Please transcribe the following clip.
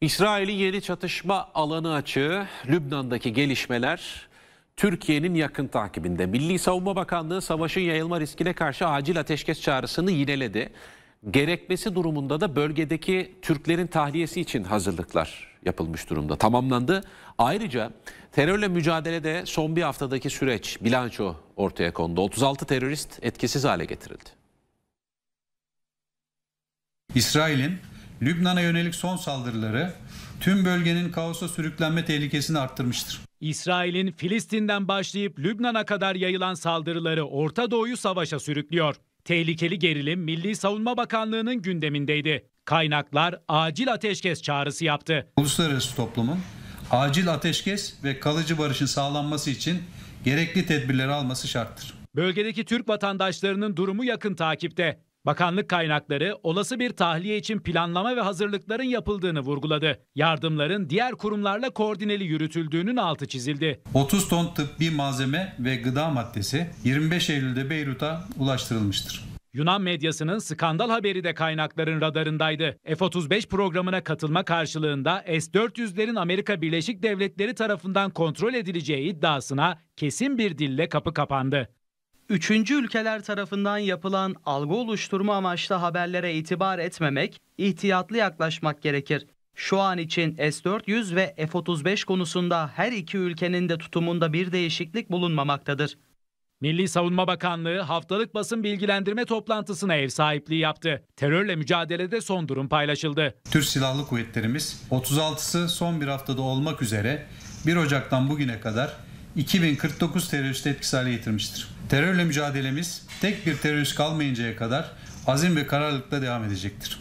İsrail'in yeni çatışma alanı açığı, Lübnan'daki gelişmeler Türkiye'nin yakın takibinde. Milli Savunma Bakanlığı savaşın yayılma riskine karşı acil ateşkes çağrısını yineledi. Gerekmesi durumunda da bölgedeki Türklerin tahliyesi için hazırlıklar yapılmış durumda. Tamamlandı. Ayrıca terörle mücadelede son bir haftadaki süreç bilanço ortaya kondu. 36 terörist etkisiz hale getirildi. İsrail'in Lübnan'a yönelik son saldırıları tüm bölgenin kaosa sürüklenme tehlikesini arttırmıştır. İsrail'in Filistin'den başlayıp Lübnan'a kadar yayılan saldırıları Orta Doğu'yu savaşa sürüklüyor. Tehlikeli gerilim Milli Savunma Bakanlığı'nın gündemindeydi. Kaynaklar acil ateşkes çağrısı yaptı. Uluslararası toplumun acil ateşkes ve kalıcı barışın sağlanması için gerekli tedbirleri alması şarttır. Bölgedeki Türk vatandaşlarının durumu yakın takipte. Bakanlık kaynakları olası bir tahliye için planlama ve hazırlıkların yapıldığını vurguladı. Yardımların diğer kurumlarla koordineli yürütüldüğünün altı çizildi. 30 ton tıbbi malzeme ve gıda maddesi 25 Eylül'de Beyrut'a ulaştırılmıştır. Yunan medyasının skandal haberi de kaynakların radarındaydı. F-35 programına katılma karşılığında S-400'lerin Amerika Birleşik Devletleri tarafından kontrol edileceği iddiasına kesin bir dille kapı kapandı. Üçüncü ülkeler tarafından yapılan algı oluşturma amaçlı haberlere itibar etmemek, ihtiyatlı yaklaşmak gerekir. Şu an için S-400 ve F-35 konusunda her iki ülkenin de tutumunda bir değişiklik bulunmamaktadır. Milli Savunma Bakanlığı haftalık basın bilgilendirme toplantısına ev sahipliği yaptı. Terörle mücadelede son durum paylaşıldı. Türk Silahlı Kuvvetlerimiz 36'sı son bir haftada olmak üzere 1 Ocak'tan bugüne kadar 2049 terörist etkisi hale getirmiştir. Terörle mücadelemiz tek bir terörist kalmayıncaya kadar azim ve kararlılıkla devam edecektir.